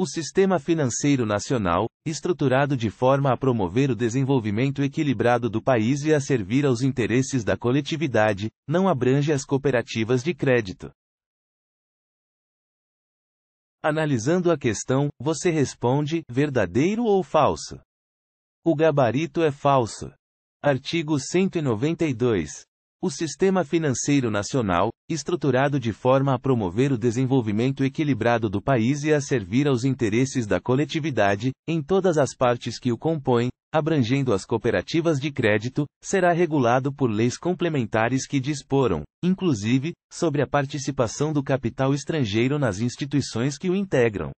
O sistema financeiro nacional, estruturado de forma a promover o desenvolvimento equilibrado do país e a servir aos interesses da coletividade, não abrange as cooperativas de crédito. Analisando a questão, você responde: verdadeiro ou falso? O gabarito é falso. Artigo 192. O sistema financeiro nacional, estruturado de forma a promover o desenvolvimento equilibrado do país e a servir aos interesses da coletividade, em todas as partes que o compõem, abrangendo as cooperativas de crédito, será regulado por leis complementares que disporam, inclusive, sobre a participação do capital estrangeiro nas instituições que o integram.